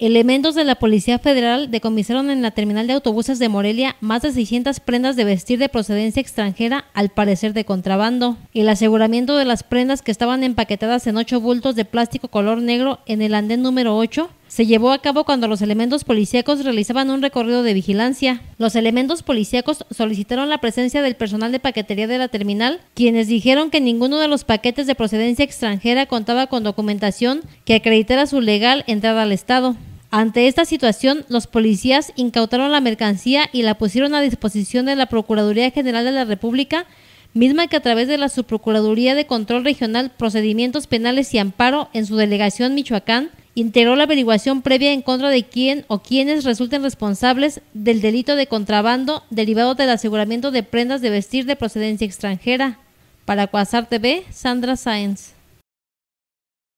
Elementos de la Policía Federal decomisaron en la terminal de autobuses de Morelia más de 600 prendas de vestir de procedencia extranjera, al parecer de contrabando. El aseguramiento de las prendas que estaban empaquetadas en ocho bultos de plástico color negro en el andén número 8 se llevó a cabo cuando los elementos policíacos realizaban un recorrido de vigilancia. Los elementos policíacos solicitaron la presencia del personal de paquetería de la terminal, quienes dijeron que ninguno de los paquetes de procedencia extranjera contaba con documentación que acreditara su legal entrada al Estado. Ante esta situación, los policías incautaron la mercancía y la pusieron a disposición de la Procuraduría General de la República, misma que a través de la Subprocuraduría de Control Regional Procedimientos Penales y Amparo en su delegación Michoacán integró la averiguación previa en contra de quién o quienes resulten responsables del delito de contrabando derivado del aseguramiento de prendas de vestir de procedencia extranjera. Para Cuasar TV, Sandra Sáenz.